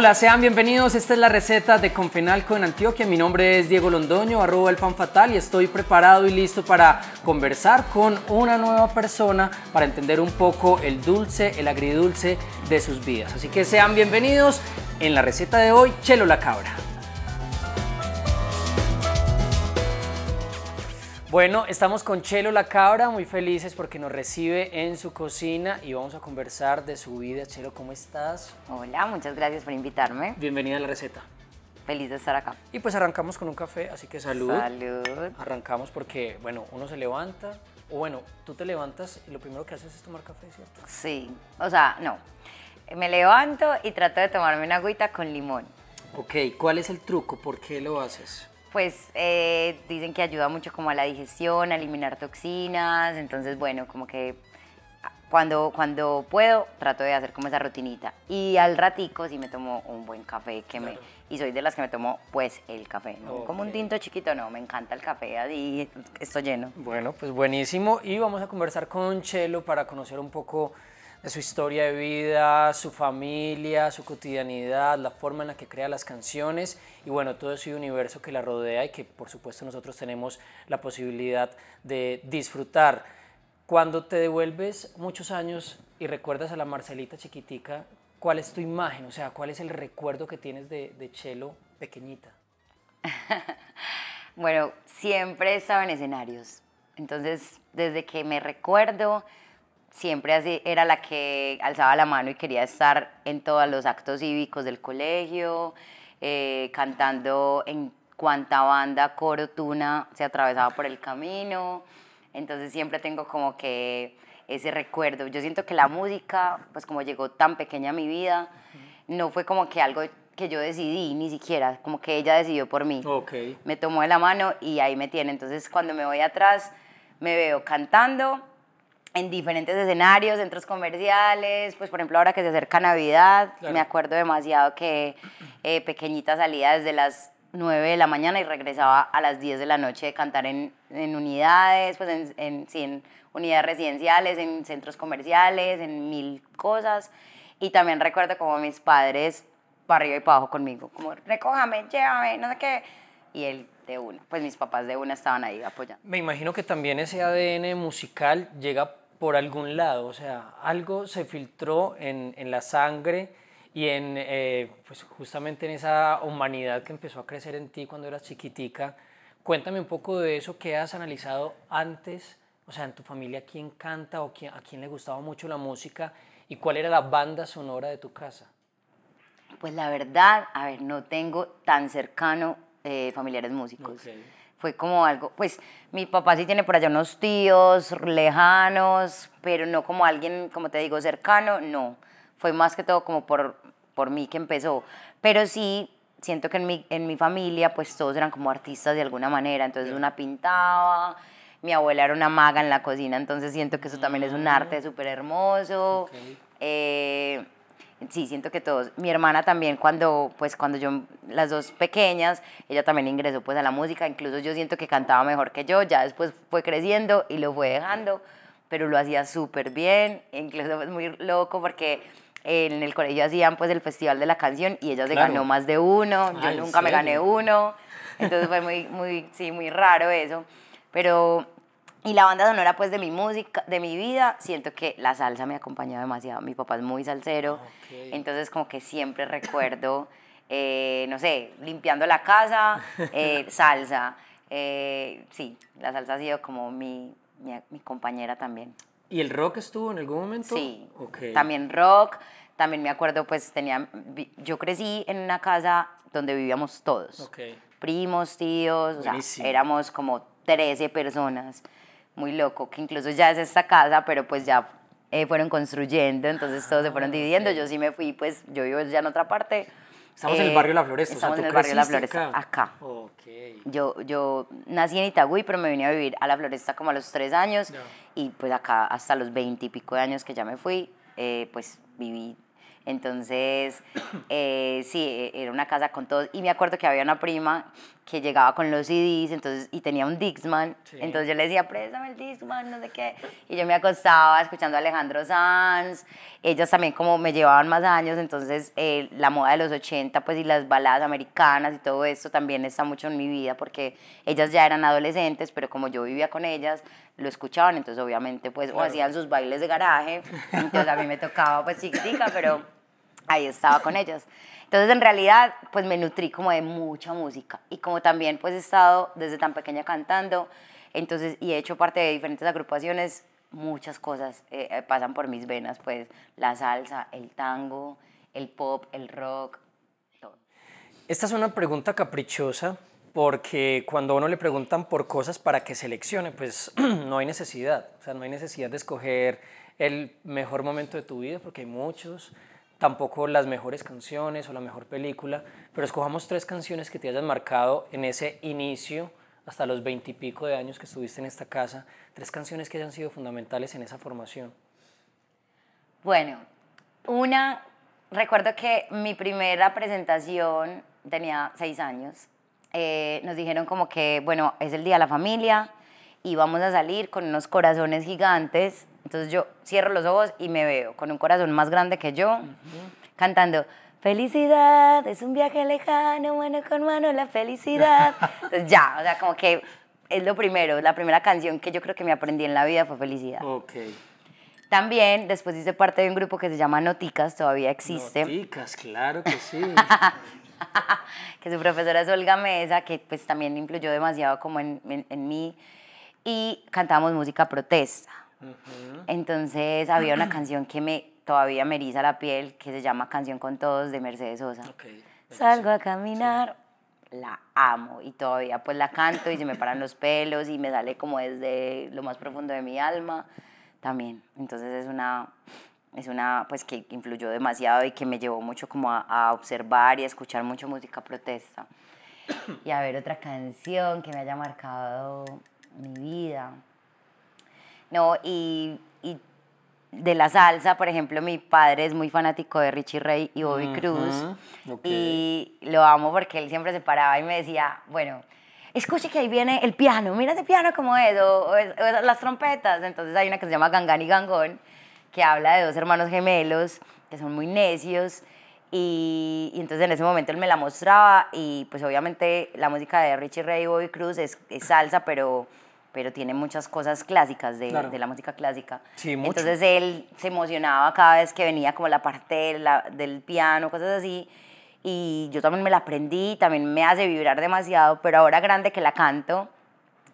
Hola, sean bienvenidos. Esta es la receta de Confenalco en Antioquia. Mi nombre es Diego Londoño, arroba el fan fatal y estoy preparado y listo para conversar con una nueva persona para entender un poco el dulce, el agridulce de sus vidas. Así que sean bienvenidos en la receta de hoy, Chelo la Cabra. Bueno, estamos con Chelo la Cabra, muy felices porque nos recibe en su cocina y vamos a conversar de su vida. Chelo, ¿cómo estás? Hola, muchas gracias por invitarme. Bienvenida a la receta. Feliz de estar acá. Y pues arrancamos con un café, así que salud. Salud. Arrancamos porque, bueno, uno se levanta, o bueno, tú te levantas y lo primero que haces es tomar café, ¿cierto? Sí, o sea, no. Me levanto y trato de tomarme una agüita con limón. Ok, ¿cuál es el truco? ¿Por qué lo haces? pues eh, dicen que ayuda mucho como a la digestión, a eliminar toxinas, entonces bueno, como que ah, cuando, cuando puedo trato de hacer como esa rutinita y al ratico sí me tomo un buen café que me, y soy de las que me tomo pues el café, como un tinto chiquito, no, me encanta el café, así estoy lleno. Bueno, pues buenísimo y vamos a conversar con Chelo para conocer un poco su historia de vida, su familia, su cotidianidad, la forma en la que crea las canciones y bueno, todo ese universo que la rodea y que por supuesto nosotros tenemos la posibilidad de disfrutar. Cuando te devuelves muchos años y recuerdas a la Marcelita chiquitica, ¿cuál es tu imagen? O sea, ¿cuál es el recuerdo que tienes de, de Chelo pequeñita? bueno, siempre estaba en escenarios. Entonces, desde que me recuerdo, siempre así, era la que alzaba la mano y quería estar en todos los actos cívicos del colegio, eh, cantando en cuanta banda, coro, tuna se atravesaba por el camino. Entonces siempre tengo como que ese recuerdo. Yo siento que la música, pues como llegó tan pequeña a mi vida, no fue como que algo que yo decidí ni siquiera, como que ella decidió por mí. Me tomó de la mano y ahí me tiene. Entonces cuando me voy atrás, me veo cantando, en diferentes escenarios, centros comerciales, pues por ejemplo ahora que se acerca Navidad, me acuerdo demasiado que eh, pequeñita salía desde las 9 de la mañana y regresaba a las 10 de la noche de cantar en, unidades, pues en, en, unidades residenciales, en centros comerciales, en mil cosas. Y también recuerdo como mis padres para arriba y para abajo conmigo, como recójame, llévame, no sé qué. Y él una. Pues mis papás de una estaban ahí apoyando. Me imagino que también ese ADN musical llega por algún lado, o sea, algo se filtró en, la sangre y en, eh, pues justamente en esa humanidad que empezó a crecer en ti cuando eras chiquitica. Cuéntame un poco de eso que has analizado antes, o sea, en tu familia, quién canta o a quién le gustaba mucho la música y cuál era la banda sonora de tu casa. Pues la verdad, a ver, no tengo tan cercano eh, familiares músicos. Fue como algo, pues mi papá sí tiene por allá unos tíos lejanos, pero no como alguien, como te digo, cercano, no. Fue más que todo como por, por mí que empezó. Pero sí, siento que en mi, en mi familia, pues todos eran como artistas de alguna manera. Entonces una pintaba, mi abuela era una maga en la cocina, entonces siento que eso también es un ah. arte súper hermoso. Eh, Sí, siento que todos. Mi hermana también, cuando, pues, cuando yo, las dos pequeñas, ella también ingresó pues a la música, incluso yo siento que cantaba mejor que yo, ya después fue creciendo y lo fue dejando, pero lo hacía súper bien, incluso es muy loco porque en el colegio hacían pues el festival de la canción y ella se ganó más de uno, yo nunca me gané uno, entonces fue muy, muy, sí, muy raro eso, pero y la banda sonora pues de mi música, de mi vida, siento que la salsa me ha demasiado. Mi papá es muy salsero, entonces como que siempre recuerdo, eh, no sé, limpiando la casa, eh, salsa. Eh, sí, la salsa ha sido como mi, mi, compañera también. ¿Y el rock estuvo en algún momento? Sí, también rock, también me acuerdo pues tenía, yo crecí en una casa donde vivíamos todos. Primos, tíos, o sea, éramos como 13 personas muy loco, que incluso ya es esta casa, pero pues ya eh, fueron construyendo, entonces todos se fueron ah, dividiendo, yo sí me fui, pues yo vivo ya en otra parte. Estamos en el barrio La Floresta. Estamos o sea, en el barrio La Floresta, acá. Yo, yo nací en Itagüí, pero me vine a vivir a La Floresta como a los tres años y pues acá hasta los veinte pico de años que ya me fui, eh, pues viví entonces, eh, sí, e, era una casa con todos. Y me acuerdo que había una prima que llegaba con los CDs entonces, y tenía un Dixman. Entonces yo le decía, préstame el Dixman, no sé qué. Y yo me acostaba escuchando a Alejandro Sanz. Ellas también como me llevaban más años, entonces eh, la moda de los 80 pues, y las baladas americanas y todo esto también está mucho en mi vida porque ellas ya eran adolescentes, pero como yo vivía con ellas, lo escuchaban, entonces obviamente pues o hacían sus bailes de garaje. Entonces a mí me tocaba pues chiquitica, pero ahí estaba con ellas. Entonces, en realidad, pues me nutrí como de mucha música y como también pues he estado desde tan pequeña cantando, entonces, y he hecho parte de diferentes agrupaciones, muchas cosas eh, eh, pasan por mis venas, pues la salsa, el tango, el pop, el rock, todo. Esta es una pregunta caprichosa porque cuando a uno le preguntan por cosas para que seleccione, pues no hay necesidad, o sea, no hay necesidad de escoger el mejor momento de tu vida porque hay muchos, tampoco las mejores canciones o la mejor película, pero escojamos tres canciones que te hayan marcado en ese inicio hasta los veintipico de años que estuviste en esta casa, tres canciones que hayan sido fundamentales en esa formación. Bueno, una, recuerdo que mi primera presentación tenía seis años, eh, nos dijeron como que, bueno, es el Día de la Familia y vamos a salir con unos corazones gigantes entonces yo cierro los ojos y me veo con un corazón más grande que yo, cantando. Felicidad, es un viaje lejano, mano con mano, la felicidad. Entonces ya, o sea, como que es lo primero, la primera canción que yo creo que me aprendí en la vida fue Felicidad. Ok. También después hice parte de un grupo que se llama Noticas, todavía existe. Noticas, claro que sí. que su profesora es Olga Mesa, que pues también influyó demasiado como en, en, en mí. Y cantábamos música protesta. Entonces había una canción que me todavía me eriza la piel que se llama Canción con Todos de Mercedes Sosa. Salgo a caminar, la amo y todavía pues la canto y se me paran los pelos y me sale como desde lo más profundo de mi alma también. Entonces es una es una pues que influyó demasiado y que me llevó mucho como a, a observar y a escuchar mucho música protesta y a ver otra canción que me haya marcado mi vida. No, y, de la salsa, por ejemplo, mi padre es muy fanático de Richie Ray y Bobby Cruz. Y lo amo porque él siempre se paraba y me decía, bueno, escuche que ahí viene el piano, mira ese piano como es, o, las trompetas. Entonces hay una que se llama Gangán y Gangón, que habla de dos hermanos gemelos que son muy necios. Y, entonces en ese momento él me la mostraba y pues obviamente la música de Richie Ray y Bobby Cruz es salsa, pero pero tiene muchas cosas clásicas de, de la música clásica. Sí, Entonces él se emocionaba cada vez que venía como la parte la, del piano, cosas así. Y yo también me la aprendí, también me hace vibrar demasiado, pero ahora grande que la canto,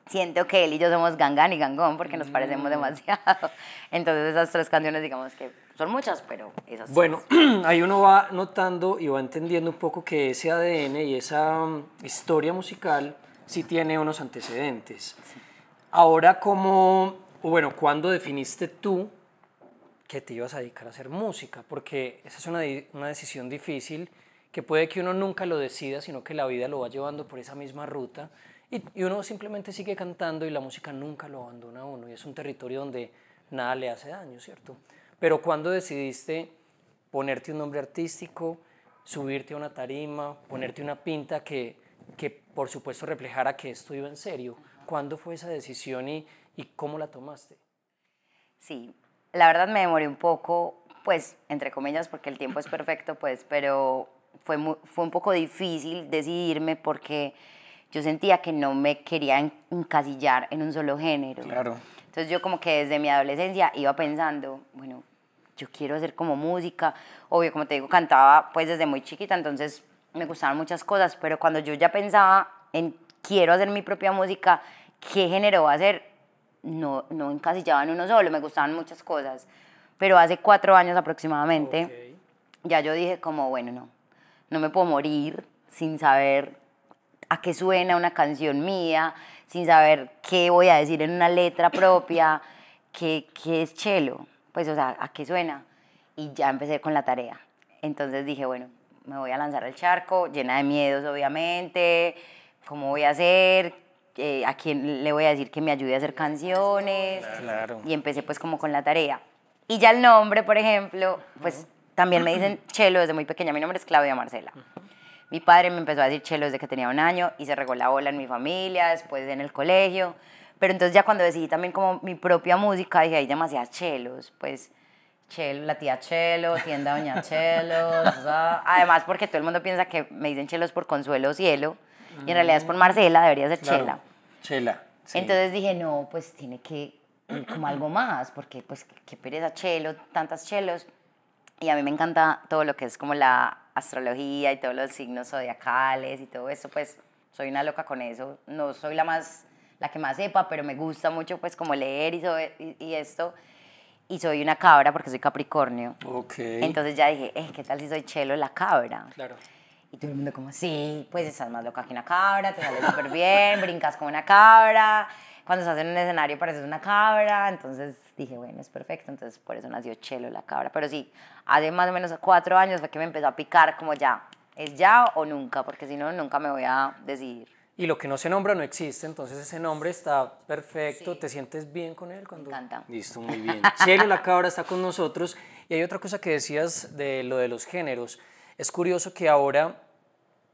siento que él y yo somos gangán y gangón porque nos parecemos mm. demasiado. Entonces esas tres canciones, digamos que son muchas, pero esas Bueno, ahí uno va notando y va entendiendo un poco que ese ADN y esa mm, historia musical sí tiene unos antecedentes. Sí. Ahora, ¿cómo, bueno, cuándo definiste tú que te ibas a dedicar a hacer música? Porque esa es una, decisión difícil que puede que uno nunca lo decida, sino que la vida lo va llevando por esa misma ruta y, uno simplemente sigue cantando y la música nunca lo abandona uno y es un territorio donde nada le hace daño, ¿cierto? Pero ¿cuándo decidiste ponerte un nombre artístico, subirte a una tarima, ponerte una pinta que, que por supuesto reflejara que esto iba en serio, ¿Cuándo fue esa decisión y, cómo la tomaste? Sí, la verdad me demoré un poco, pues, entre comillas, porque el tiempo es perfecto, pues, pero fue, fue un poco difícil decidirme porque yo sentía que no me quería encasillar en un solo género. Claro. Entonces yo como que desde mi adolescencia iba pensando, bueno, yo quiero hacer como música. Obvio, como te digo, cantaba pues desde muy chiquita, entonces me gustaban muchas cosas, pero cuando yo ya pensaba en quiero hacer mi propia música, qué género va a hacer, no, no encasillaba en uno solo, me gustaban muchas cosas. Pero hace cuatro años aproximadamente, ya yo dije como, bueno, no, no me puedo morir sin saber a qué suena una canción mía, sin saber qué voy a decir en una letra propia, qué, qué es chelo, pues o sea, a qué suena. Y ya empecé con la tarea. Entonces dije, bueno, me voy a lanzar al charco, llena de miedos obviamente, cómo voy a hacer, eh, a quién le voy a decir que me ayude a hacer canciones. Y empecé pues como con la tarea. Y ya el nombre, por ejemplo, pues también me dicen Chelo desde muy pequeña. Mi nombre es Claudia Marcela. Mi padre me empezó a decir Chelo desde que tenía un año y se regó la bola en mi familia, después en el colegio. Pero entonces ya cuando decidí también como mi propia música, dije, hay demasiadas chelos, pues... Chelo, la tía Chelo, tienda Doña Chelo. además, porque todo el mundo piensa que me dicen Chelos por Consuelo Cielo, y en realidad es por Marcela, debería ser Chela. Chela. Sí. Entonces dije, no, pues tiene que como algo más, porque pues qué pereza chelo, tantas chelos. Y a mí me encanta todo lo que es como la astrología y todos los signos zodiacales y todo eso, pues soy una loca con eso. No soy la más la que más sepa, pero me gusta mucho pues como leer y, y, esto. Y soy una cabra porque soy Capricornio. Okay. Entonces ya dije, eh, ¿qué tal si soy Chelo la cabra? Claro todo el mundo como, sí, pues estás más loca que una cabra, te sale súper bien, brincas como una cabra, cuando estás en un escenario pareces una cabra, entonces dije, bueno, es perfecto, entonces por eso nació Chelo la cabra, pero sí, hace más o menos cuatro años fue que me empezó a picar como ya, es ya o nunca, porque si no, nunca me voy a decidir. Y lo que no se nombra no existe, entonces ese nombre está perfecto, te sientes bien con él cuando... Listo, muy bien. Chelo la cabra está con nosotros y hay otra cosa que decías de lo de los géneros. Es curioso que ahora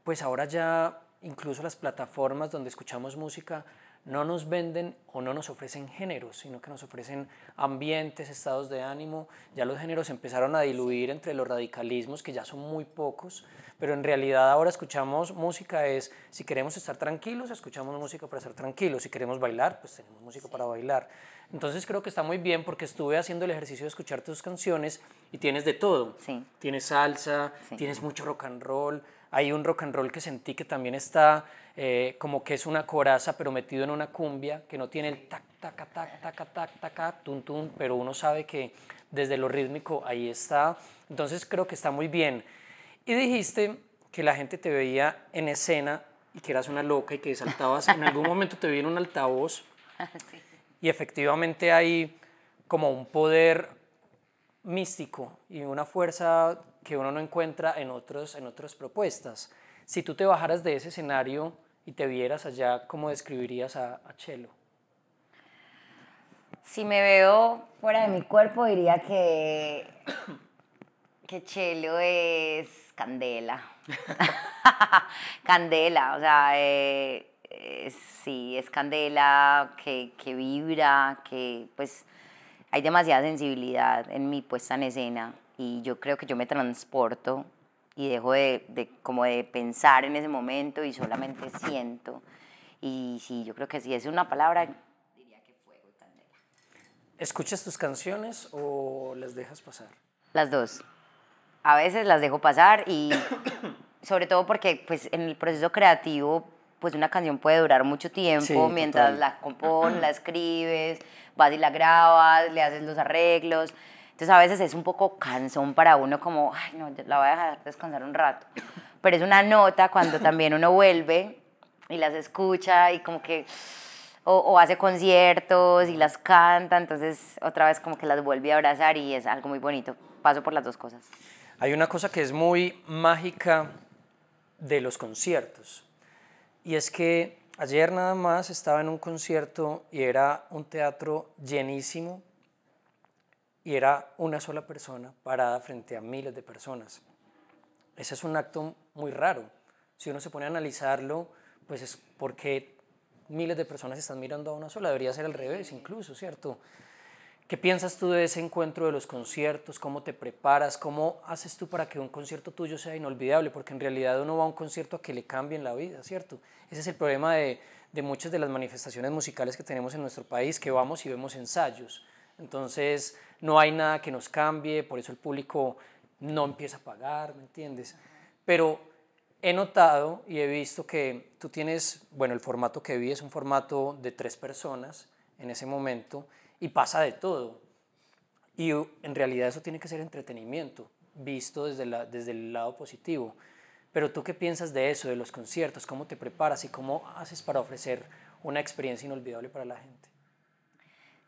pues ahora ya incluso las plataformas donde escuchamos música no nos venden o no nos ofrecen géneros, sino que nos ofrecen ambientes, estados de ánimo. Ya los géneros empezaron a diluir entre los radicalismos, que ya son muy pocos, pero en realidad ahora escuchamos música es, si queremos estar tranquilos, escuchamos música para estar tranquilos, si queremos bailar, pues tenemos música para bailar. Entonces creo que está muy bien porque estuve haciendo el ejercicio de escuchar tus canciones y tienes de todo. Sí. Tienes salsa, tienes mucho rock and roll, hay un rock and roll que sentí que también está eh, como que es una coraza, pero metido en una cumbia, que no tiene el tac, tac, tac, tac, tac, tac, tum, tun, pero uno sabe que desde lo rítmico ahí está. Entonces creo que está muy bien. Y dijiste que la gente te veía en escena y que eras una loca y que saltabas, en algún momento te vi en un altavoz. Y efectivamente hay como un poder místico y una fuerza que uno no encuentra en, otros, en otras propuestas. Si tú te bajaras de ese escenario y te vieras allá, ¿cómo describirías a, Chelo? Si me veo fuera de mi cuerpo, diría que, que Chelo es candela. candela, o sea, eh, sí, es candela que, que vibra, que pues hay demasiada sensibilidad en mi puesta en escena y yo creo que yo me transporto y dejo de, como de pensar en ese momento y solamente siento. Y sí, yo creo que si es una palabra, diría que fuego y ¿Escuchas tus canciones o las dejas pasar? Las dos. A veces las dejo pasar y sobre todo porque pues en el proceso creativo pues una canción puede durar mucho tiempo mientras la compones, la escribes, vas y la grabas, le haces los arreglos. Entonces a veces es un poco cansón para uno como, ay, no, la voy a dejar descansar un rato. Pero es una nota cuando también uno vuelve y las escucha y como que... O, o, hace conciertos y las canta, entonces otra vez como que las vuelve a abrazar y es algo muy bonito. Paso por las dos cosas. Hay una cosa que es muy mágica de los conciertos y es que ayer nada más estaba en un concierto y era un teatro llenísimo y era una sola persona parada frente a miles de personas. Ese es un acto muy raro. Si uno se pone a analizarlo, pues es porque miles de personas están mirando a una sola. Debería ser al revés incluso, ¿cierto? ¿Qué piensas tú de ese encuentro de los conciertos? ¿Cómo te preparas? ¿Cómo haces tú para que un concierto tuyo sea inolvidable? Porque en realidad uno va a un concierto a que le cambien la vida, ¿cierto? Ese es el problema de, de muchas de las manifestaciones musicales que tenemos en nuestro país, que vamos y vemos ensayos. Entonces, no hay nada que nos cambie, por eso el público no empieza a pagar, ¿me entiendes? Pero he notado y he visto que tú tienes, bueno, el formato que vi es un formato de tres personas en ese momento y pasa de todo. Y en realidad eso tiene que ser entretenimiento, visto desde, desde el lado positivo. Pero tú qué piensas de eso, de los conciertos, cómo te preparas y cómo haces para ofrecer una experiencia inolvidable para la gente.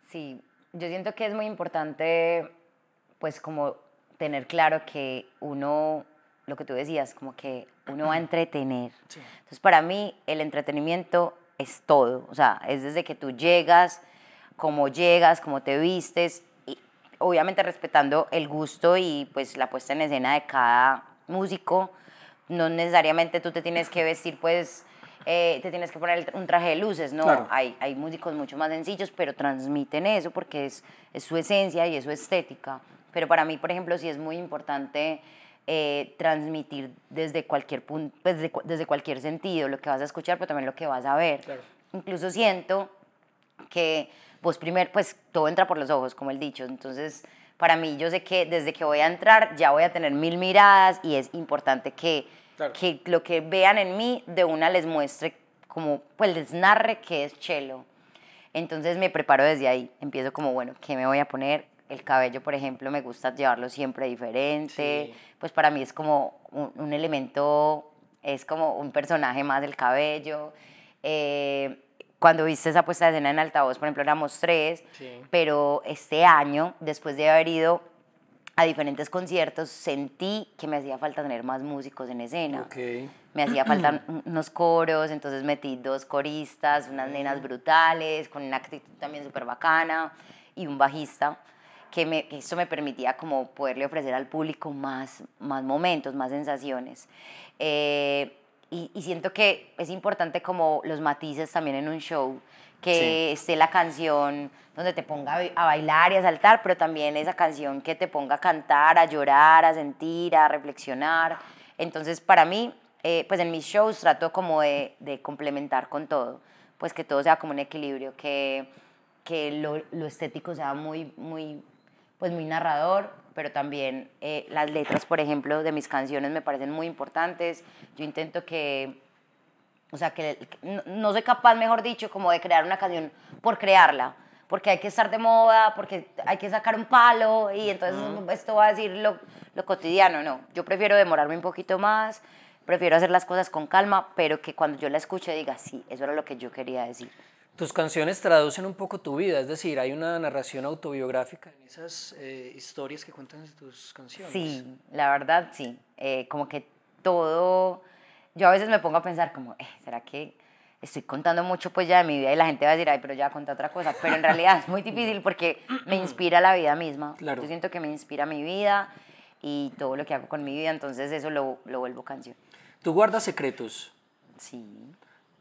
Sí, yo siento que es muy importante, pues como tener claro que uno, lo que tú decías, como que uno va a entretener. Entonces, para mí, el entretenimiento es todo. O sea, es desde que tú llegas, cómo llegas, cómo te vistes, y obviamente respetando el gusto y pues la puesta en escena de cada músico. No necesariamente tú te tienes que vestir, pues eh, te tienes que poner un traje de luces, ¿no? Hay, hay músicos mucho más sencillos, pero transmiten eso porque es, es su esencia y es su estética. Pero para mí, por ejemplo, sí es muy importante... Eh, transmitir desde cualquier punto, pues, desde cualquier sentido, lo que vas a escuchar, pero también lo que vas a ver. Incluso siento que vos primero, pues todo entra por los ojos, como el dicho. Entonces, para mí, yo sé que desde que voy a entrar ya voy a tener mil miradas y es importante que que lo que vean en mí de una les muestre, como, pues les narre que es chelo. Entonces me preparo desde ahí. Empiezo como, bueno, ¿qué me voy a poner? El cabello, por ejemplo, me gusta llevarlo siempre diferente. Pues para mí es como un, elemento, es como un personaje más del cabello. Eh, cuando viste esa puesta de escena en altavoz, por ejemplo, éramos tres, pero este año, después de haber ido a diferentes conciertos, sentí que me hacía falta tener más músicos en escena. Me hacía falta unos coros, entonces metí dos coristas, unas nenas brutales, con una actitud también súper bacana, y un bajista, que eso me permitía como poderle ofrecer al público más, más momentos, más sensaciones. Eh, y, y siento que es importante como los matices también en un show, que esté la canción donde te ponga a bailar y a saltar, pero también esa canción que te ponga a cantar, a llorar, a sentir, a reflexionar. Entonces, para mí, eh, pues en mis shows trato como de, complementar con todo, pues que todo sea como un equilibrio, que, que lo, lo, estético sea muy, muy, pues muy narrador, pero también eh, las letras, por ejemplo, de mis canciones me parecen muy importantes. Yo intento que o sea, que, no soy capaz, mejor dicho, como de crear una canción por crearla porque hay que estar de moda, porque hay que sacar un palo y entonces esto va a decir lo, cotidiano. No, yo prefiero demorarme un poquito más, prefiero hacer las cosas con calma, pero que cuando yo la escuche diga, sí, eso era lo que yo quería decir. Tus canciones traducen un poco tu vida, es decir, hay una narración autobiográfica en esas eh, historias que cuentan tus canciones. Sí, la verdad sí, eh, como que todo yo a veces me pongo a pensar como, eh, ¿será que estoy contando mucho pues ya de mi vida y la gente va a decir, ay, pero ya conté otra cosa? Pero en realidad es muy difícil porque me inspira la vida misma. Yo siento que me inspira mi vida y todo lo que hago con mi vida, entonces eso lo, lo vuelvo canción. ¿Tú guardas secretos? Sí.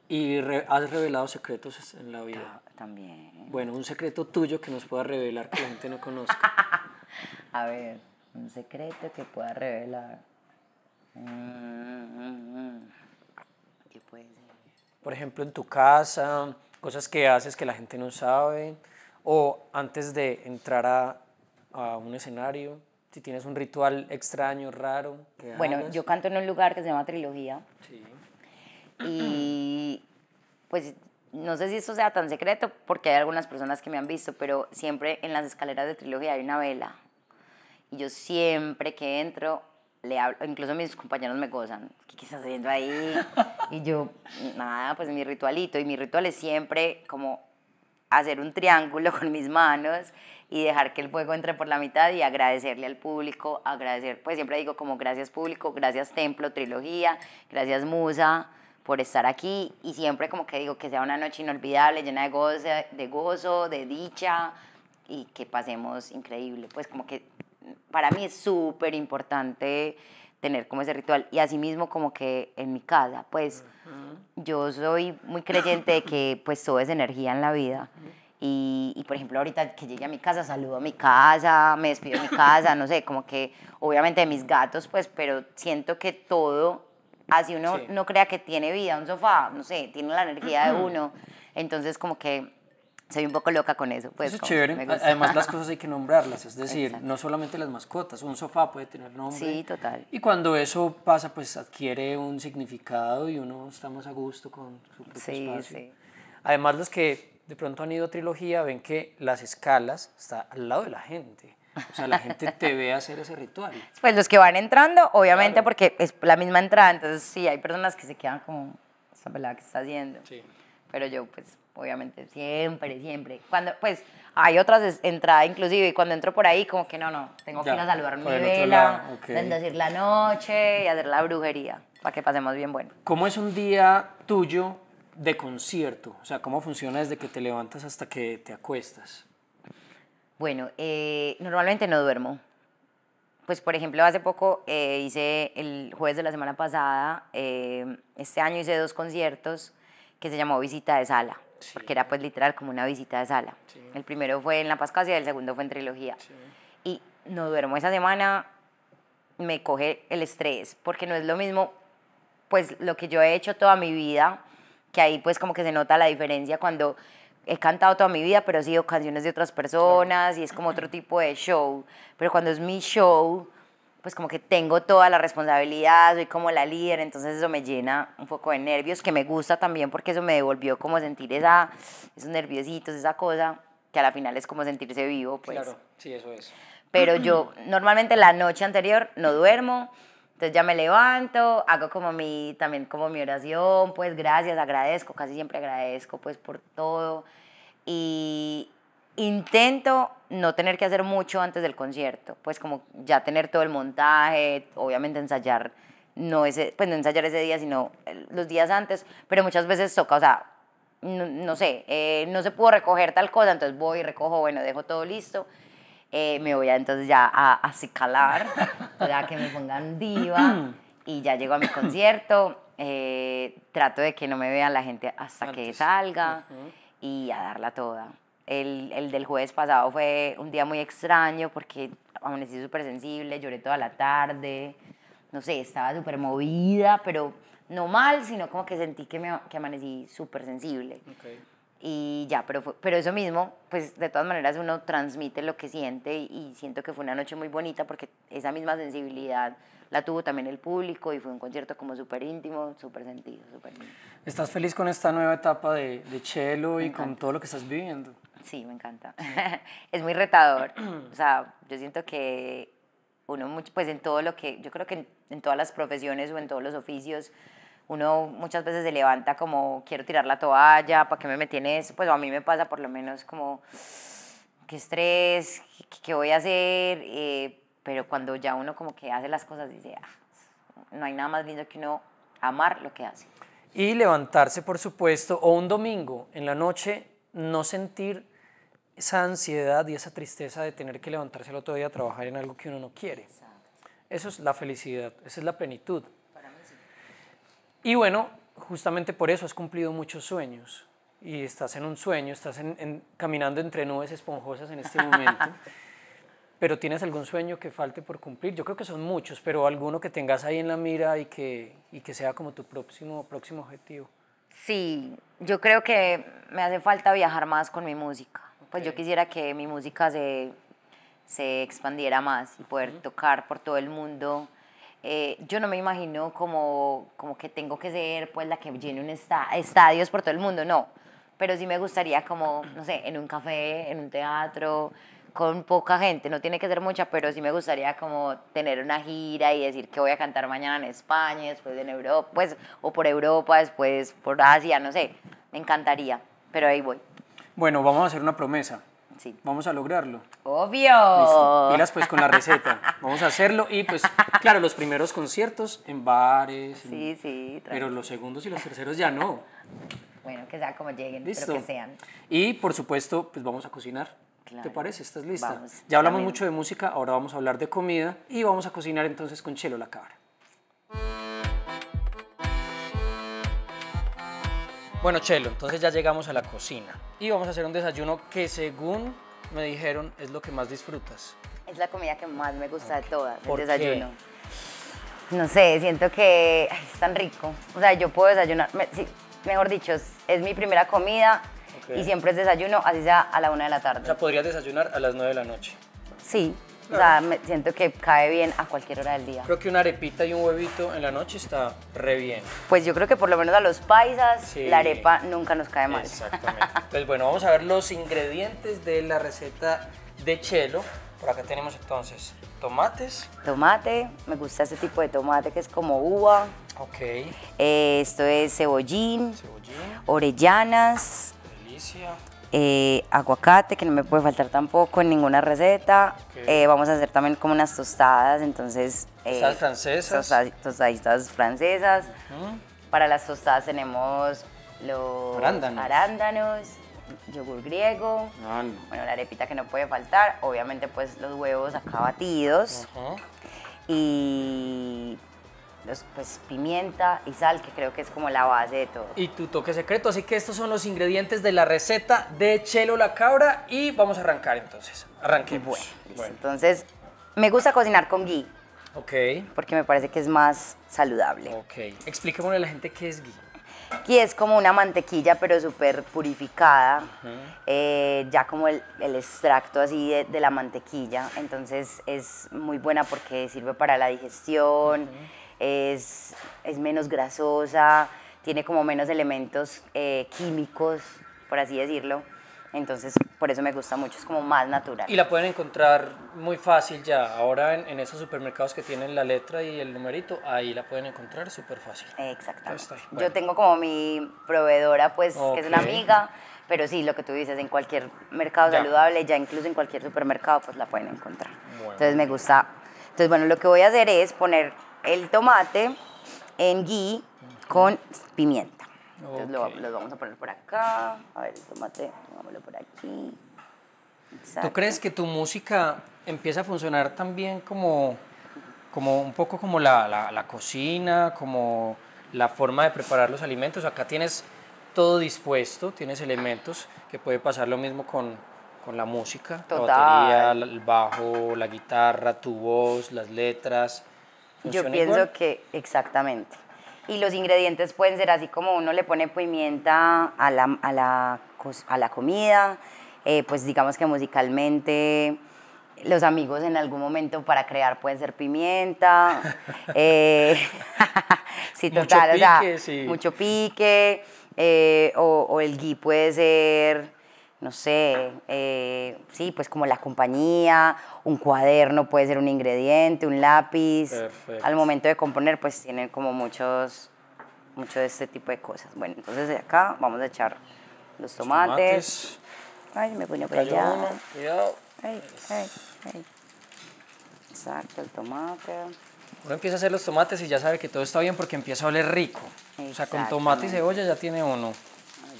¿Y has revelado secretos en la vida? También. Bueno, un secreto tuyo que nos pueda revelar que la gente no conozca. a ver, un secreto que pueda revelar. ¿Qué Por ejemplo, en tu casa, cosas que haces que la gente no sabe, o antes de entrar a, un escenario, si tienes un ritual extraño, raro. bueno, yo canto en un lugar que se llama Trilogía. Y pues no sé si esto sea tan secreto, porque hay algunas personas que me han visto, pero siempre en las escaleras de Trilogía hay una vela. Y yo siempre que entro le incluso mis compañeros me gozan, ¿qué, estás haciendo ahí? Y yo, nada, pues mi ritualito, y mi ritual es siempre como hacer un triángulo con mis manos y dejar que el fuego entre por la mitad y agradecerle al público, agradecer, pues siempre digo como gracias público, gracias templo, trilogía, gracias musa por estar aquí y siempre como que digo que sea una noche inolvidable, llena de gozo, de, gozo, de dicha y que pasemos increíble, pues como que para mí es súper importante tener como ese ritual. Y asimismo como que en mi casa, pues yo soy muy creyente de que pues todo es energía en la vida. y, y, por ejemplo ahorita que llegué a mi casa, saludo a mi casa, me despido de mi casa, no sé, como que obviamente de mis gatos, pues, pero siento que todo, así uno no crea que tiene vida un sofá, no sé, tiene la energía de uno. Entonces como que soy un poco loca con eso. Pues, eso es chévere. Además, las cosas hay que nombrarlas, es decir, no solamente las mascotas, un sofá puede tener nombre. Sí, total. Y cuando eso pasa, pues adquiere un significado y uno está más a gusto con su propio sí, Sí. Además, los que de pronto han ido a trilogía ven que las escalas está al lado de la gente. O sea, la gente te ve hacer ese ritual. Pues los que van entrando, obviamente, porque es la misma entrada, entonces sí, hay personas que se quedan como, esa pelada que está haciendo. Sí. Pero yo, pues, obviamente, siempre, siempre. Cuando, pues, hay otras entradas inclusive, y cuando entro por ahí, como que no, no, tengo que ir a salvar mi vela, la noche y hacer la brujería, para que pasemos bien bueno. ¿Cómo es un día tuyo de concierto? O sea, ¿cómo funciona desde que te levantas hasta que te acuestas? Bueno, eh, normalmente no duermo. Pues, por ejemplo, hace poco eh, hice, el jueves de la semana pasada, eh, este año hice dos conciertos que se llamó Visita de Sala porque era pues literal como una visita de sala. El primero fue en La y el segundo fue en Trilogía. Y no duermo esa semana, me coge el estrés, porque no es lo mismo pues lo que yo he hecho toda mi vida, que ahí pues como que se nota la diferencia cuando he cantado toda mi vida, pero he sido canciones de otras personas y es como otro tipo de show, pero cuando es mi show, pues como que tengo toda la responsabilidad, soy como la líder, entonces eso me llena un poco de nervios, que me gusta también porque eso me devolvió como sentir esa, esos nerviositos, esa cosa, que a la final es como sentirse vivo. Pues. Claro, sí, eso es. Pero yo normalmente la noche anterior no duermo, entonces ya me levanto, hago como mi, también como mi oración, pues gracias, agradezco, casi siempre agradezco pues por todo. Y, intento no tener que hacer mucho antes del concierto, pues como ya tener todo el montaje, obviamente ensayar, no ese, pues no ensayar ese día, sino los días antes, pero muchas veces toca, o sea, no, sé, eh, no se pudo recoger tal cosa, entonces voy, recojo, bueno, dejo todo listo, eh, me voy entonces ya a acicalar, ya que me pongan diva, y ya llego a mi concierto, eh, trato de que no me vea la gente hasta que salga, y a darla toda. El, el del jueves pasado fue un día muy extraño porque amanecí súper sensible, lloré toda la tarde, no sé, estaba súper movida, pero no mal, sino como que sentí que, me, que amanecí súper sensible. Y ya, pero, fue, pero eso mismo, pues de todas maneras uno transmite lo que siente y siento que fue una noche muy bonita porque esa misma sensibilidad la tuvo también el público y fue un concierto como súper íntimo, súper sentido, súper... ¿Estás feliz con esta nueva etapa de, de Chelo y con todo lo que estás viviendo? Sí, me encanta. es muy retador. o sea, yo siento que uno, pues en todo lo que, yo creo que en, todas las profesiones o en todos los oficios, uno muchas veces se levanta como, quiero tirar la toalla, ¿para qué me metí en eso? Pues a mí me pasa por lo menos como, qué estrés, qué, voy a hacer, eh, pero cuando ya uno como que hace las cosas, dice, ah, no hay nada más lindo que uno amar lo que hace. Y levantarse, por supuesto, o un domingo en la noche, no sentir esa ansiedad y esa tristeza de tener que levantarse el otro día a trabajar en algo que uno no quiere. Eso es la felicidad, esa es la plenitud. Y bueno, justamente por eso has cumplido muchos sueños y estás en un sueño, estás caminando entre nubes esponjosas en este momento. pero tienes algún sueño que falte por cumplir. Yo creo que son muchos, pero alguno que tengas ahí en la mira y que, y que sea como tu próximo, próximo objetivo. Sí, yo creo que me hace falta viajar más con mi música pues yo quisiera que mi música se, se expandiera más y poder tocar por todo el mundo. Eh, yo no me imagino como, como que tengo que ser pues la que llene un estadios por todo el mundo, no. Pero sí me gustaría como, no sé, en un café, en un teatro, con poca gente, no tiene que ser mucha, pero sí me gustaría como tener una gira y decir que voy a cantar mañana en España, después en Europa, pues, o por Europa, después por Asia, no sé, me encantaría, pero ahí voy. Bueno, vamos a hacer una promesa. Sí. Vamos a lograrlo. Obvio. Listo. Pilas pues con la receta. Vamos a hacerlo y pues, claro, los primeros conciertos en bares. Sí, sí. Pero los segundos y los terceros ya no. Bueno, que sea como lleguen, pero que sean. Y por supuesto, pues vamos a cocinar. ¿Te parece? ¿Estás lista? ya hablamos mucho de música, ahora vamos a hablar de comida y vamos a cocinar entonces con Chelo la cabra. Bueno, Chelo, entonces ya llegamos a la cocina y vamos a hacer un desayuno que según me dijeron es lo que más disfrutas. Es la comida que más me gusta de todas, el desayuno. No sé, siento que es tan rico. O sea, yo puedo desayunar, mejor dicho, es, mi primera comida y siempre es desayuno, así sea a la una de la tarde. O sea, podrías desayunar a las nueve de la noche. Sí, o sea, me siento que cae bien a cualquier hora del día. Creo que una arepita y un huevito en la noche está re bien. Pues yo creo que por lo menos a los paisas la arepa nunca nos cae mal. Exactamente. Pues bueno, vamos a ver los ingredientes de la receta de chelo. Por acá tenemos entonces tomates. Tomate, me gusta este tipo de tomate que es como uva. Ok. Eh, esto es cebollín. Cebollín. Orellanas. Delicia. Eh, aguacate, que no me puede faltar tampoco en ninguna receta. Eh, vamos a hacer también como unas tostadas, entonces... Eh, ¿Tostadas francesas? tostaditas francesas. Para las tostadas tenemos los arándanos, yogur griego, bueno, la arepita que no puede faltar, obviamente pues los huevos acá batidos. Y pues, pimienta y sal, que creo que es como la base de todo. Y tu toque secreto, así que estos son los ingredientes de la receta de Chelo la Cabra y vamos a arrancar entonces. Arranquemos. Bueno, entonces me gusta cocinar con ghee. Ok. Porque me parece que es más saludable. Ok. Expliquémosle a la gente qué es ghee. Ghee es como una mantequilla, pero súper purificada, eh, ya como el, extracto así de, la mantequilla. Entonces es muy buena porque sirve para la digestión es, es menos grasosa, tiene como menos elementos eh, químicos, por así decirlo. Entonces, por eso me gusta mucho, es como más natural. Y la pueden encontrar muy fácil ya. Ahora en, esos supermercados que tienen la letra y el numerito, ahí la pueden encontrar súper fácil. Exactamente. Yo tengo como mi proveedora, pues, que es una amiga, pero sí, lo que tú dices, en cualquier mercado saludable, ya incluso en cualquier supermercado, pues la pueden encontrar. Entonces, me gusta. Entonces, bueno, lo que voy a hacer es poner el tomate en gui con pimienta. Entonces lo, vamos a poner por acá. A ver, el tomate, pongámoslo por aquí. ¿Tú crees que tu música empieza a funcionar también como, como un poco como la, cocina, como la forma de preparar los alimentos? Acá tienes todo dispuesto, tienes elementos que puede pasar lo mismo con, la música, Total. la batería, el bajo, la guitarra, tu voz, las letras. Yo pienso que exactamente. Y los ingredientes pueden ser así como uno le pone pimienta a la, a la, a la comida, eh, pues digamos que musicalmente los amigos en algún momento para crear pueden ser pimienta, eh, sí, total, mucho pique, eh, o sea, mucho pique, o, el gui puede ser no sé, eh, sí, pues como la compañía, un cuaderno puede ser un ingrediente, un lápiz. Al momento de componer, pues tienen como muchos, mucho de este tipo de cosas. Bueno, entonces de acá vamos a echar los tomates. Ay, me por allá. Uno. Cuidado. Exacto, el tomate. Uno empieza a hacer los tomates y ya sabe que todo está bien porque empieza a oler rico. O sea, con tomate y cebolla ya tiene uno.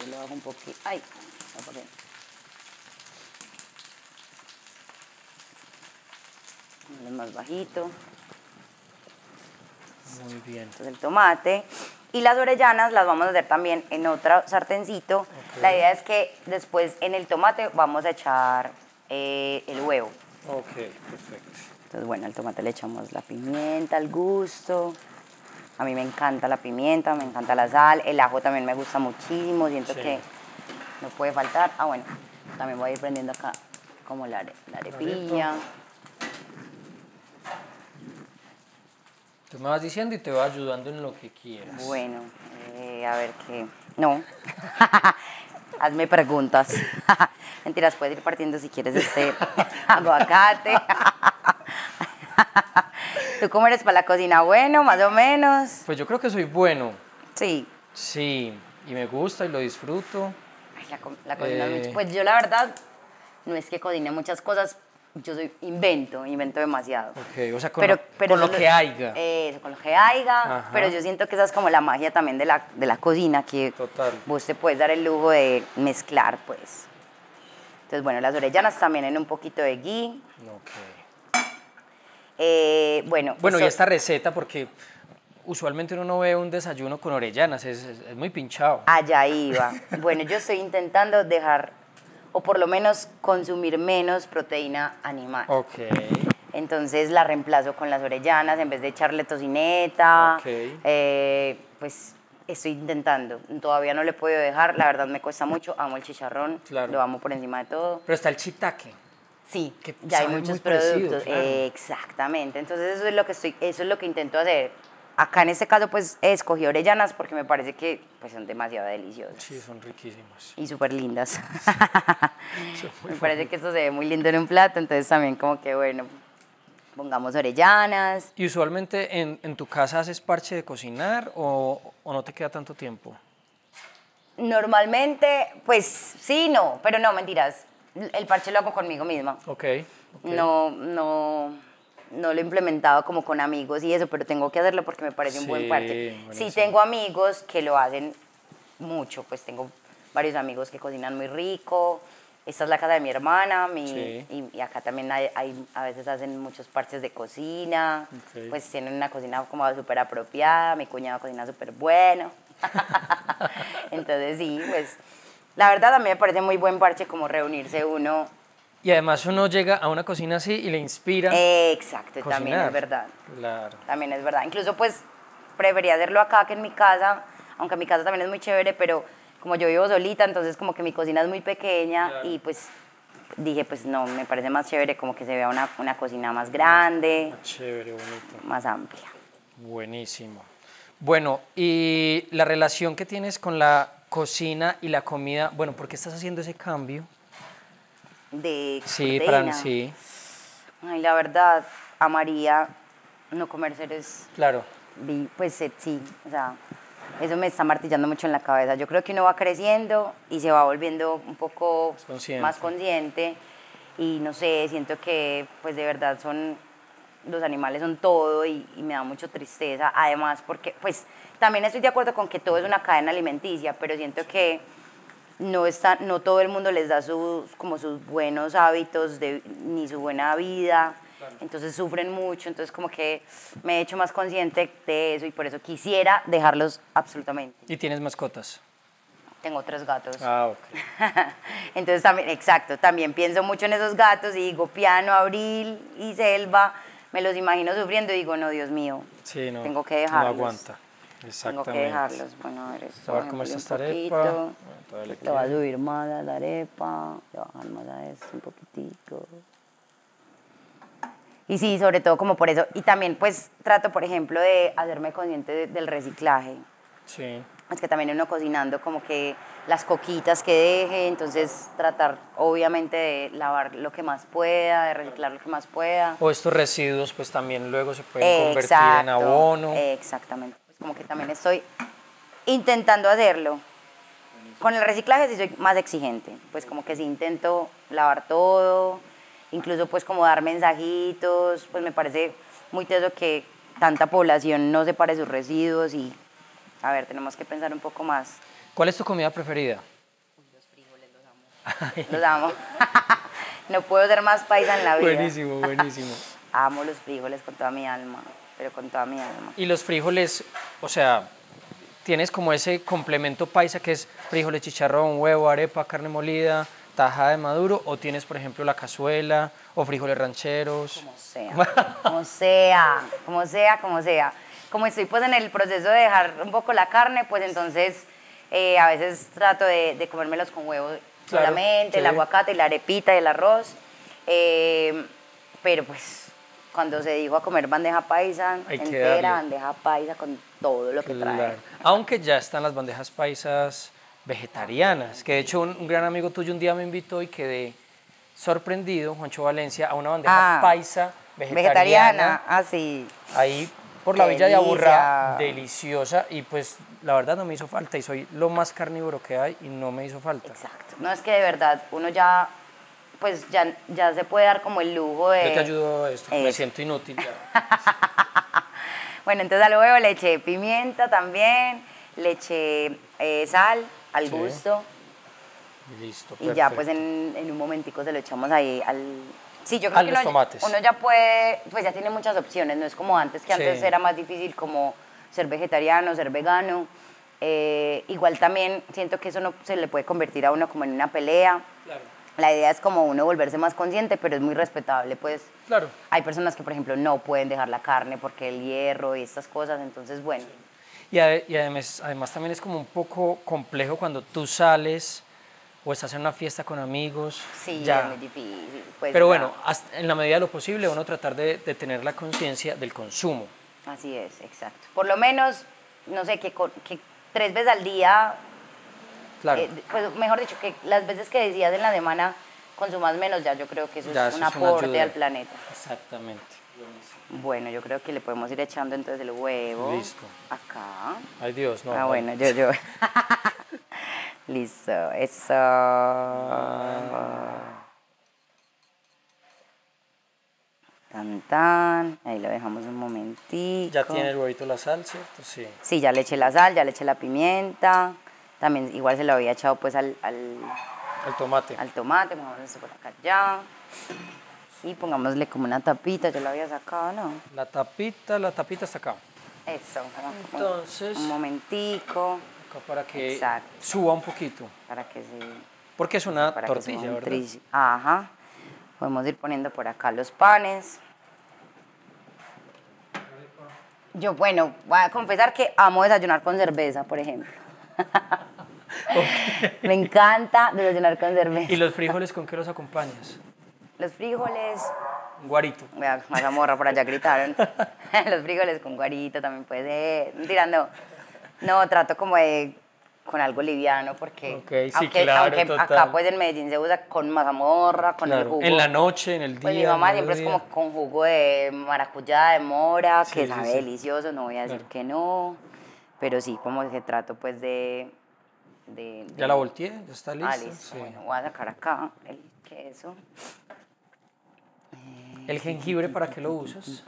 Yo le hago un poquito. Ay, más bajito. Muy bien. Entonces el tomate. Y las orellanas las vamos a hacer también en otro sartencito. La idea es que después en el tomate vamos a echar eh, el huevo. Ok, perfecto. Entonces, bueno, al tomate le echamos la pimienta al gusto. A mí me encanta la pimienta, me encanta la sal. El ajo también me gusta muchísimo. Siento que no puede faltar. Ah, bueno, también voy a ir prendiendo acá como la, arepilla. Tú me vas diciendo y te vas ayudando en lo que quieras. Bueno, eh, a ver qué. No. Hazme preguntas. Mentiras, puedes ir partiendo si quieres este aguacate. ¿Tú cómo eres para la cocina? Bueno, más o menos. Pues yo creo que soy bueno. Sí. Sí, y me gusta y lo disfruto. la, cocina eh. Pues yo la verdad no es que cocine muchas cosas, yo soy, invento, invento demasiado. Okay, o sea, con, lo, que haya. Eso, con lo que haya, pero yo siento que esa es como la magia también de la, de la cocina, que Total. vos te puedes dar el lujo de mezclar, pues. Entonces, bueno, las orellanas también en un poquito de gui. Ok. Eh, bueno, bueno y esta receta, porque usualmente uno no ve un desayuno con orellanas, es muy pinchado. Allá iba. bueno, yo estoy intentando dejar o por lo menos consumir menos proteína animal. Ok. Entonces la reemplazo con las orellanas en vez de echarle tocineta. Eh, pues estoy intentando. Todavía no le puedo dejar. La verdad me cuesta mucho. Amo el chicharrón. Lo amo por encima de todo. Pero está el chitaque. Sí, que ya hay muchos productos. exactamente. Entonces eso es lo que estoy, eso es lo que intento hacer. Acá en este caso, pues escogí orellanas porque me parece que pues, son demasiado deliciosas. Sí, son riquísimas. Y súper lindas. me parece que esto se ve muy lindo en un plato, entonces también como que bueno, pongamos orellanas. ¿Y usualmente en, tu casa haces parche de cocinar o, no te queda tanto tiempo? Normalmente, pues sí, no, pero no, mentiras. El parche lo hago conmigo misma. Ok. okay. No, no no lo he implementado como con amigos y eso, pero tengo que hacerlo porque me parece un buen parche. sí, tengo amigos que lo hacen mucho, pues tengo varios amigos que cocinan muy rico. Esta es la casa de mi hermana mi, y, acá también hay, a veces hacen muchos parches de cocina, pues tienen una cocina como súper apropiada, mi cuñado cocina súper bueno. Entonces sí, pues la verdad a mí me parece muy buen parche como reunirse uno y además uno llega a una cocina así y le inspira. Exacto, también es verdad. Claro. También es verdad. Incluso pues prefería hacerlo acá que en mi casa, aunque mi casa también es muy chévere, pero como yo vivo solita, entonces como que mi cocina es muy pequeña y pues dije, pues no, me parece más chévere como que se vea una, una cocina más grande. Más chévere, bonito. Más amplia. Buenísimo. Bueno, y la relación que tienes con la cocina y la comida, bueno, ¿por qué estás haciendo ese cambio? de sí, proteína. sí. Ay, la verdad, a María no comer seres claro. pues sí, o sea, eso me está martillando mucho en la cabeza. Yo creo que uno va creciendo y se va volviendo un poco más consciente y no sé, siento que pues de verdad son los animales son todo y, y, me da mucho tristeza. Además, porque pues también estoy de acuerdo con que todo es una cadena alimenticia, pero siento que no, está, no todo el mundo les da sus, como sus buenos hábitos de, ni su buena vida, entonces sufren mucho, entonces como que me he hecho más consciente de eso y por eso quisiera dejarlos absolutamente. ¿Y tienes mascotas? Tengo tres gatos. Ah, ok. entonces también, exacto, también pienso mucho en esos gatos y digo piano, abril y selva, me los imagino sufriendo y digo, no, Dios mío, tengo que dejarlos. No aguanta. Exactamente. Tengo que dejarlos. Bueno, a ver, cómo es esta arepa. va a subir más la arepa, Ya va bajar más a un poquitico. Y sí, sobre todo como por eso. Y también pues trato, por ejemplo, de hacerme consciente del reciclaje. Sí. Es que también uno cocinando como que las coquitas que deje, entonces tratar obviamente de lavar lo que más pueda, de reciclar lo que más pueda. O estos residuos pues también luego se pueden convertir en abono. Exactamente como que también estoy intentando hacerlo. Con el reciclaje sí soy más exigente, pues como que sí intento lavar todo, incluso pues como dar mensajitos, pues me parece muy teso que tanta población no separe sus residuos y a ver, tenemos que pensar un poco más. ¿Cuál es tu comida preferida? Los frijoles, los amo. los amo. no puedo ser más paisa en la vida. Buenísimo, buenísimo. amo los frijoles con toda mi alma pero con toda mi alma. Y los frijoles, o sea, tienes como ese complemento paisa que es frijoles, chicharrón, huevo, arepa, carne molida, tajada de maduro, o tienes, por ejemplo, la cazuela, o frijoles rancheros. Como sea, como sea, como sea, como sea. Como estoy pues en el proceso de dejar un poco la carne, pues entonces eh, a veces trato de, comérmelos con huevo solamente, el aguacate, y la arepita, y el arroz. Eh, pero pues cuando se dijo a comer bandeja paisa, entera bandeja paisa con todo lo que trae. Aunque ya están las bandejas paisas vegetarianas, que de hecho un, gran amigo tuyo un día me invitó y quedé sorprendido, Juancho Valencia, a una bandeja ah, paisa vegetariana. Vegetariana, así. Ah, ahí por la Villa de Aburra, deliciosa, y pues la verdad no me hizo falta, y soy lo más carnívoro que hay y no me hizo falta. Exacto, no es que de verdad uno ya pues ya, ya se puede dar como el lujo de... Yo te ayudo esto, me siento inútil bueno, entonces al huevo le eché pimienta también, le eché eh, sal al gusto. Listo, perfecto. Y ya pues en, un momentico se lo echamos ahí al... Sí, yo creo que uno, ya puede, pues ya tiene muchas opciones, no es como antes, que antes era más difícil como ser vegetariano, ser vegano. Eh, igual también siento que eso no se le puede convertir a uno como en una pelea. Claro la idea es como uno volverse más consciente, pero es muy respetable, pues. Claro. Hay personas que, por ejemplo, no pueden dejar la carne porque el hierro y estas cosas, entonces, bueno. Y, además, además también es como un poco complejo cuando tú sales o estás en una fiesta con amigos. Sí, ya. Pues, pero bueno, en la medida de lo posible uno tratar de, tener la conciencia del consumo. Así es, exacto. Por lo menos, no sé, que, que tres veces al día eh, pues, mejor dicho, que las veces que decías en la semana consumas menos, ya yo creo que eso es un aporte al planeta. Exactamente. Bueno, yo creo que le podemos ir echando entonces el huevo. Listo. Acá. Ay Dios, no. Ah, bueno, yo, yo. Listo, eso. Tan, tan. Ahí lo dejamos un momentito. ¿Ya tiene el huevito la sal, cierto? Sí. Sí, ya le eché la sal, ya le eché la pimienta. También igual se lo había echado pues al... tomate. Al tomate, pongamos esto por acá ya. Y pongámosle como una tapita, yo la había sacado, ¿no? La tapita, la tapita está acá. Eso, Entonces, un, momentico. para que suba un poquito. Para que se... Porque es una tortilla, ¿verdad? Ajá. Podemos ir poniendo por acá los panes. Yo, bueno, voy a confesar que amo desayunar con cerveza, por ejemplo. Me encanta desayunar con cerveza. ¿Y los frijoles con qué los acompañas? Los frijoles. Guarito. Más por allá gritaron. los frijoles con guarito también puede Tirando. No, trato como de con algo liviano porque sí, aunque, acá pues en Medellín se usa con mazamorra, con el jugo. En la noche, en el día. Pues mi mamá siempre es como con jugo de maracuyá, de mora, que sabe delicioso, no voy a decir que no. Pero sí, como que trato pues de... ya la volteé, ya está ah, lista. Sí. Bueno, voy a sacar acá el queso. ¿El jengibre para qué lo usas?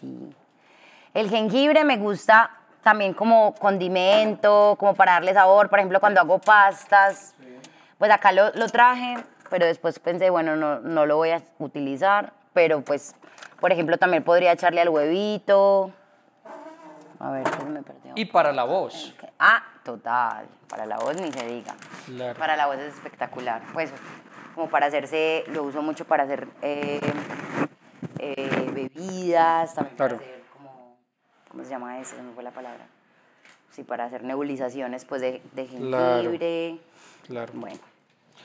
El jengibre me gusta también como condimento, como para darle sabor. Por ejemplo, cuando hago pastas, pues acá lo, traje, pero después pensé, bueno, no, no lo voy a utilizar. Pero pues, por ejemplo, también podría echarle al huevito. A ver, ¿cómo me perdí? Y para la voz. Ah, total. Para la voz ni se diga. Claro. Para la voz es espectacular. Pues, como para hacerse, lo uso mucho para hacer eh, eh, bebidas, también para hacer como, ¿cómo se llama eso? No fue la palabra. Sí, para hacer nebulizaciones, pues, de, de Claro. Bueno.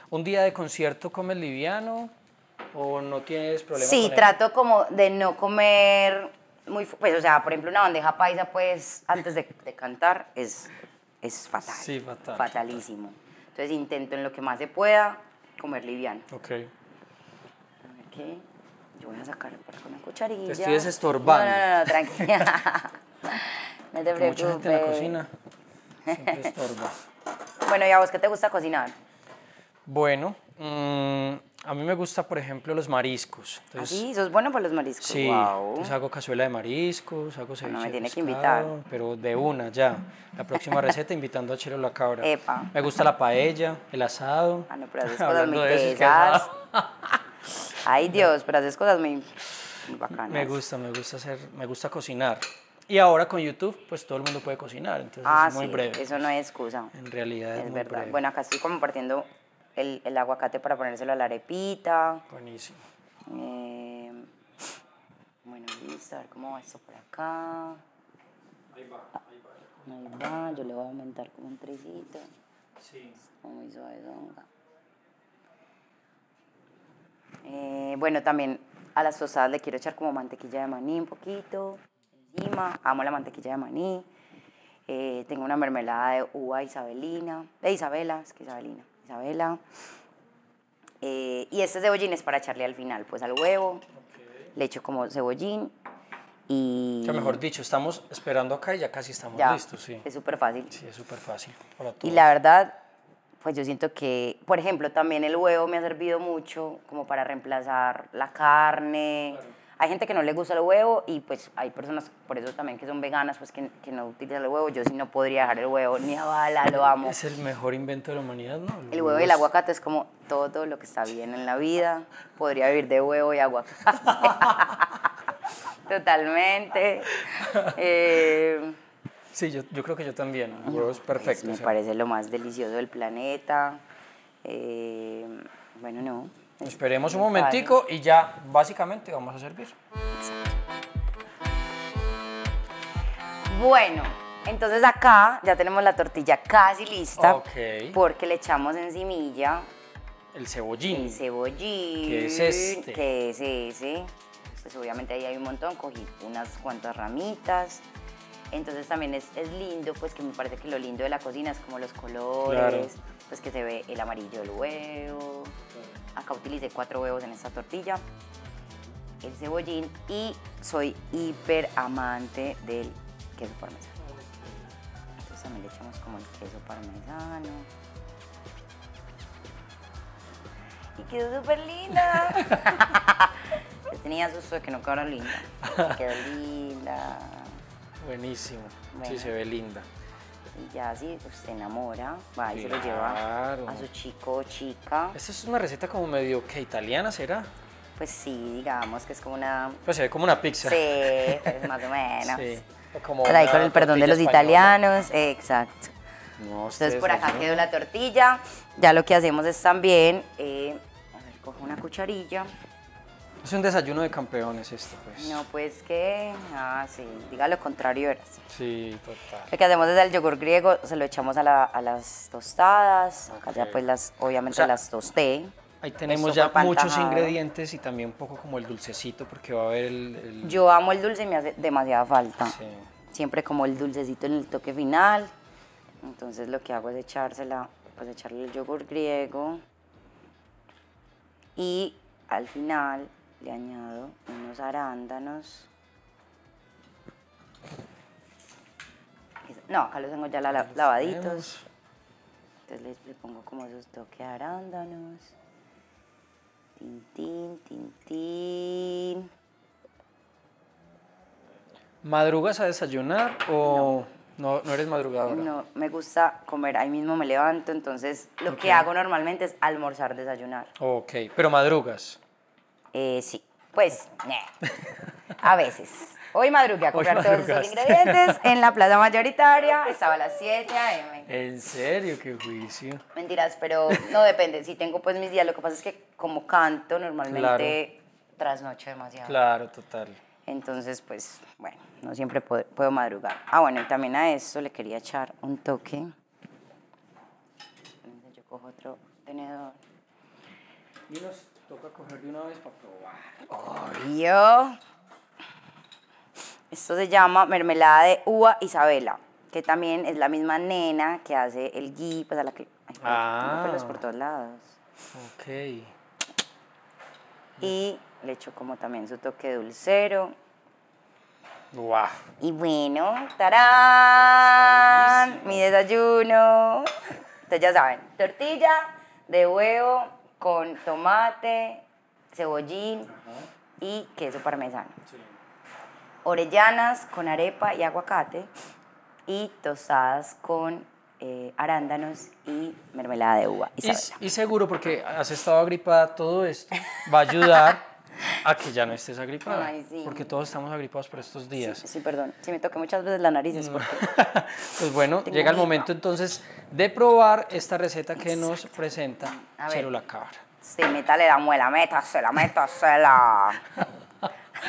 ¿Un día de concierto comes liviano o no tienes problemas Sí, trato como de no comer muy, pues, o sea, por ejemplo, una bandeja paisa, pues, antes de, cantar, es, es fatal. Sí, fatal. Fatalísimo. Entonces intento en lo que más se pueda comer liviano. Ok. A ver qué. Yo voy a sacar para con una cucharilla. Te estoy desestorbando. No, no, no, tranquila. no te preocupes. Mucha gente en la cocina siempre estorba. bueno, ¿y a vos qué te gusta cocinar? Bueno, mmm a mí me gusta, por ejemplo, los mariscos. Entonces, ¿Ah, sí? bueno por los mariscos? Sí, entonces hago cazuela de mariscos, hago ceviche bueno, ah, me tiene que invitar. Pero de una, ya. La próxima receta, invitando a Chelo la cabra. Me gusta la paella, el asado. Ah, no, pero haces cosas muy Ay, Dios, pero haces cosas muy, bacanas. Me gusta, me gusta hacer, me gusta cocinar. Y ahora con YouTube, pues todo el mundo puede cocinar, entonces ah, es muy breve. Eso pues. no es excusa. En realidad es, muy verdad. Bueno, acá estoy compartiendo el, el aguacate para ponérselo a la arepita. Buenísimo. Eh, bueno, listo, a ver cómo va esto por acá. Ahí va, ahí va. Ahí va, yo le voy a aumentar como un trillito. Sí. Muy suave, Eh, bueno, también a las tostadas le quiero echar como mantequilla de maní un poquito. Lima, amo la mantequilla de maní. Eh, tengo una mermelada de uva isabelina, de Isabela, es que Isabelina. Isabela. Eh, y este cebollín es para echarle al final, pues al huevo. Le echo como cebollín y... mejor dicho, estamos esperando acá y ya casi estamos listos, sí. Es súper fácil. Sí, es súper fácil Y la verdad, pues yo siento que, por ejemplo, también el huevo me ha servido mucho como para reemplazar la carne. Hay gente que no le gusta el huevo y pues hay personas, por eso también que son veganas, pues que, no utilizan el huevo. Yo sí no podría dejar el huevo, ni a bala, lo amo. Es el mejor invento de la humanidad, ¿no? El, huevo y el aguacate es como todo lo que está bien en la vida. Podría vivir de huevo y aguacate. Totalmente. Eh, sí, yo, yo, creo que yo también. El huevo es pues, perfecto. me parece lo más delicioso del planeta. Eh, bueno, no. Esperemos un momentico y ya básicamente vamos a servir. Bueno, entonces acá ya tenemos la tortilla casi lista. Porque le echamos encimilla. El cebollín. El cebollín. Que es este. Que es ese. Pues obviamente ahí hay un montón. Cogí unas cuantas ramitas. Entonces también es, lindo, pues que me parece que lo lindo de la cocina es como los colores. Pues que se ve el amarillo del huevo. Acá utilicé cuatro huevos en esta tortilla, el cebollín y soy hiper amante del queso parmesano. Entonces también le echamos como el queso parmesano. Y quedó súper linda. tenía susto de que no quedara linda. Quedó linda. Buenísimo. Sí, se ve linda. Y ya si pues, se enamora, va y se lo lleva a su chico o chica. Esta es una receta como medio que italiana, ¿será? Pues sí, digamos que es como una... Pues se ve como una pizza. Sí, pues, más o menos. Sí. Como con el perdón de los italianos, exacto. Entonces por acá quedó la tortilla. Ya lo que hacemos es también, eh, a ver, cojo una cucharilla es un desayuno de campeones esto, pues. No, pues que, ah, sí, diga lo contrario, eras. Sí, total. Lo que hacemos es el yogur griego, se lo echamos a, las tostadas, acá ya pues las, obviamente las tosté. Ahí tenemos ya muchos ingredientes y también un poco como el dulcecito, porque va a haber el... el... Yo amo el dulce y me hace demasiada falta. Sí. Siempre como el dulcecito en el toque final. Entonces lo que hago es echársela, pues echarle el yogur griego. Y al final le añado unos arándanos. No, acá los tengo ya lavaditos. Entonces le, pongo como esos toques de arándanos. Tintín, tintín. ¿Madrugas a desayunar o no, eres madrugadora? No, me gusta comer, ahí mismo me levanto, entonces lo que hago normalmente es almorzar, desayunar. Ok, pero madrugas. Eh, sí, pues, a veces. Hoy madrugué a comprar todos esos ingredientes en la plaza mayoritaria, estaba a las 7 a.m. ¿En serio? ¡Qué juicio! Mentiras, pero no depende, si tengo pues mis días, lo que pasa es que como canto normalmente trasnoche demasiado. Claro, total. Entonces, pues, bueno, no siempre puedo, madrugar. Ah, bueno, y también a eso le quería echar un toque. Yo cojo otro tenedor. Y los... Toca coger una vez para probar. Esto se llama mermelada de uva Isabela, que también es la misma nena que hace el gui, pues a la que... Ah. pelos por todos lados. Ok. Y le echo como también su toque dulcero. Wow. Y bueno, tarán, mi desayuno. Ustedes ya saben, tortilla de huevo con tomate, cebollín y queso parmesano. Orellanas con arepa y aguacate y tostadas con eh, arándanos y mermelada de uva. Y, y seguro, porque has estado agripada, todo esto va a ayudar a que ya no estés agripada. Porque todos estamos agripados por estos días. Sí, perdón. Si me toqué muchas veces la nariz mm. pues bueno, llega el momento entonces de probar esta receta que nos presenta Célula Cabra. Sí, métale la muela, métasela, métasela.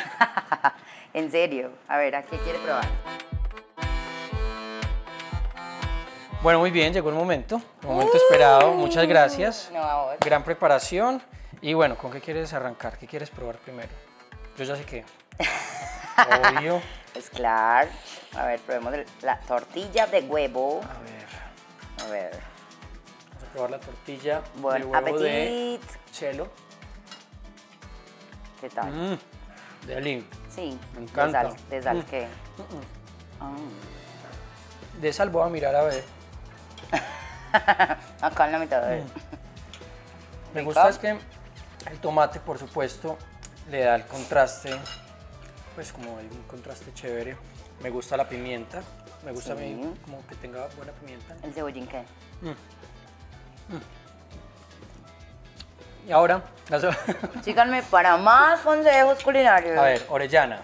en serio. A ver, ¿a qué quiere probar? Bueno, muy bien, llegó el momento. momento esperado. Muchas gracias. Gran preparación. Y bueno, ¿con qué quieres arrancar? ¿Qué quieres probar primero? Yo ya sé qué. Obvio. es pues claro. A ver, probemos la tortilla de huevo. A ver, A ver. vamos a probar la tortilla de Buen chelo. ¿Qué tal? Mm, de Alim. Sí. Me encanta. ¿De sal, mm. qué? Mm, ah. De sal voy a mirar a ver. acá en la mitad de... Me gusta es que el tomate, por supuesto, le da el contraste, pues como hay un contraste chévere. Me gusta la pimienta, me gusta a mí como que tenga buena pimienta. ¿El cebollín qué? Mm. Mm. Y ahora, síganme para más consejos culinarios. A ver, orellana.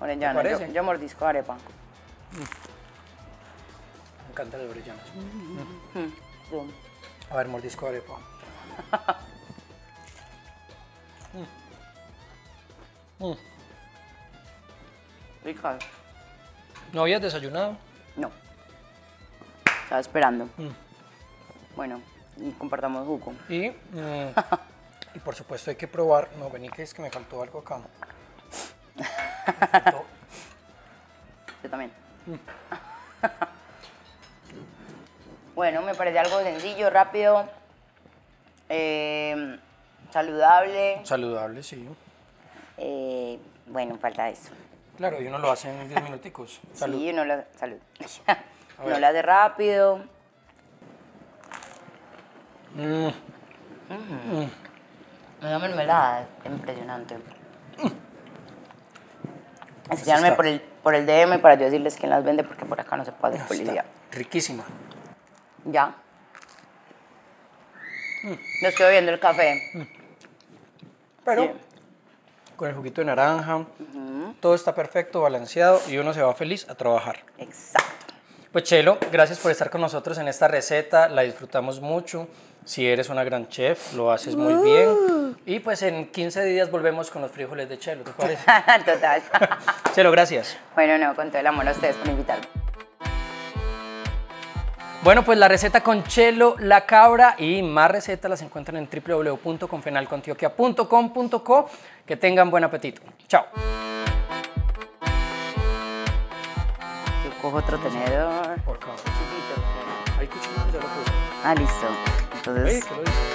Orellana, yo, yo, mordisco arepa. Mm. Me encanta la orellana. A ver, mordisco arepa. Mm. ¿No habías desayunado? No. Estaba esperando. Mm. Bueno, y compartamos jugo. Y, mm, y por supuesto hay que probar. No, vení que es que me faltó algo acá. Yo también. bueno, me parece algo sencillo, rápido. Eh, saludable. Saludable, sí. Eh, bueno, falta eso. Claro, y uno lo hace en 10 minuticos. Salud. Sí, uno lo, salud. uno lo hace rápido. Mm. Mm. Mm. impresionante. Enseñarme por el, por el DM para yo decirles quién las vende, porque por acá no se puede hacer Riquísima. Ya. Mm. No estoy bebiendo el café. Mm. Pero con el juguito de naranja. Todo está perfecto, balanceado y uno se va feliz a trabajar. Exacto. Pues Chelo, gracias por estar con nosotros en esta receta, la disfrutamos mucho. Si eres una gran chef, lo haces muy uh. bien. Y pues en 15 días volvemos con los frijoles de Chelo, ¿te parece? Total. Chelo, gracias. Bueno, no, con todo el amor a ustedes por invitarme. Bueno, pues la receta con Chelo La Cabra y más recetas las encuentran en www.confenalcontioquia.com.co. Que tengan buen apetito. Chao. Yo cojo otro tenedor. Por acá. Hay cuchillo, ya lo puse. Ah, listo. Entonces. Oye,